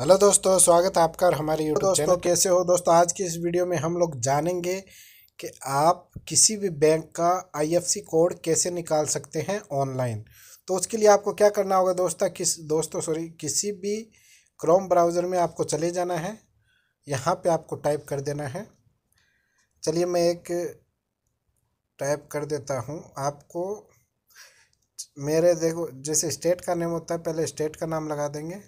hello दोस्तों स्वागत है आपका हमारे यूट्यूब दोस्तों कैसे हो दोस्तों आज की इस वीडियो में हम लोग जानेंगे कि आप किसी भी बैंक का आईएफएससी कोड कैसे निकाल सकते हैं ऑनलाइन तो उसके लिए आपको क्या करना होगा दोस्तों किस दोस्तों सॉरी किसी भी क्रोम ब्राउज़र में आपको चले जाना है यहाँ पे आपको टाइप कर देना है चलिए मैं एक टाइप कर देता हूँ आपको मेरे देखो जैसे स्टेट का नेम होता है पहले स्टेट का नाम लगा देंगे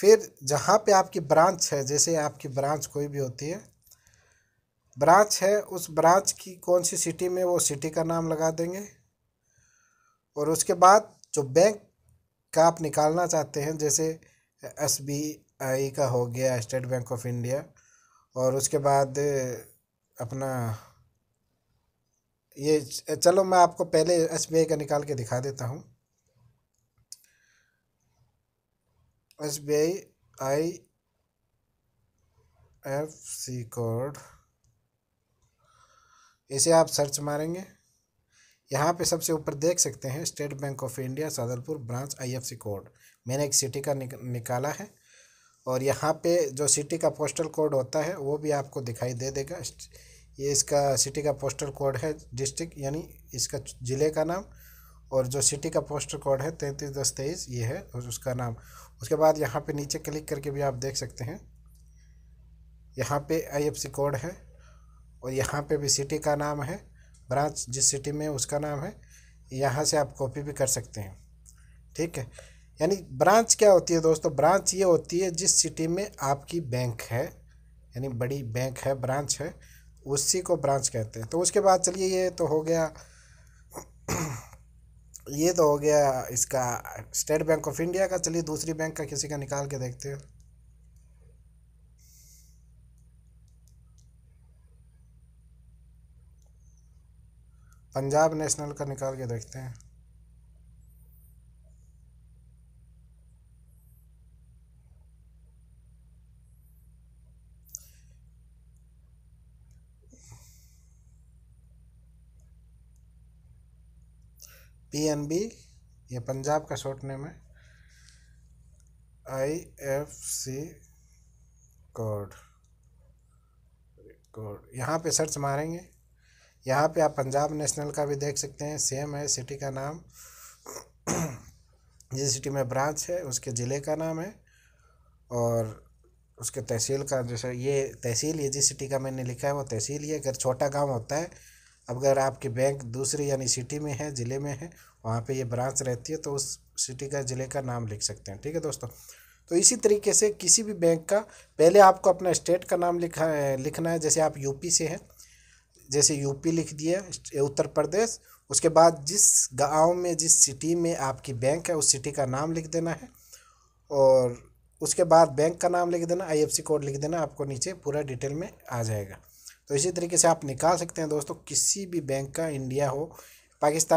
फिर जहाँ पे आपकी ब्रांच है जैसे आपकी ब्रांच कोई भी होती है ब्रांच है उस ब्रांच की कौन सी सिटी में वो सिटी का नाम लगा देंगे और उसके बाद जो बैंक का आप निकालना चाहते हैं जैसे एस बी आई का हो गया स्टेट बैंक ऑफ इंडिया और उसके बाद अपना ये चलो मैं आपको पहले एस बी आई का निकाल के दिखा देता हूँ S B I I F C code इसे आप सर्च मारेंगे यहाँ पे सबसे ऊपर देख सकते हैं State Bank of India Sadalpur branch IFC code मैंने एक सिटी का निक, निकाला है और यहाँ पे जो सिटी का पोस्टल कोड होता है वो भी आपको दिखाई दे देगा ये इसका सिटी का पोस्टल कोड है डिस्ट्रिक्ट यानी इसका ज़िले का नाम और जो सिटी का पोस्टर कोड है तैंतीस दस तेईस ये है और उसका नाम उसके बाद यहाँ पे नीचे क्लिक करके भी आप देख सकते हैं यहाँ पे आईएफसी कोड है और यहाँ पे भी सिटी का नाम है ब्रांच जिस सिटी में उसका नाम है यहाँ से आप कॉपी भी कर सकते हैं ठीक है यानी ब्रांच क्या होती है दोस्तों ब्रांच ये होती है जिस सिटी में आपकी बैंक है यानी बड़ी बैंक है ब्रांच है उसी को ब्रांच कहते हैं तो उसके बाद चलिए ये तो हो गया ये तो हो गया इसका स्टेट बैंक ऑफ इंडिया का चलिए दूसरी बैंक का किसी का निकाल के देखते हैं पंजाब नेशनल का निकाल के देखते हैं पीएनबी ये पंजाब का शॉर्ट नेम है I F C code code यहाँ पे सर्च मारेंगे यहाँ पे आप पंजाब नेशनल का भी देख सकते हैं सेम है सिटी का नाम जिस सिटी में ब्रांच है उसके ज़िले का नाम है और उसके तहसील का जैसे ये तहसील ये जिस सिटी का मैंने लिखा है वो तहसील ही है अगर छोटा गांव होता है अब अगर आपके बैंक दूसरी यानी सिटी में है ज़िले में है वहाँ पे ये ब्रांच रहती है तो उस सिटी का ज़िले का नाम लिख सकते हैं ठीक है दोस्तों तो इसी तरीके से किसी भी बैंक का पहले आपको अपना स्टेट का नाम लिखा लिखना है जैसे आप यूपी से हैं जैसे यूपी लिख दिया उत्तर प्रदेश उसके बाद जिस गाँव में जिस सिटी में आपकी बैंक है उस सिटी का नाम लिख देना है और उसके बाद बैंक का नाम लिख देना आई कोड लिख देना आपको नीचे पूरा डिटेल में आ जाएगा तो इसी तरीके से आप निकाल सकते हैं दोस्तों किसी भी बैंक का इंडिया हो पाकिस्तान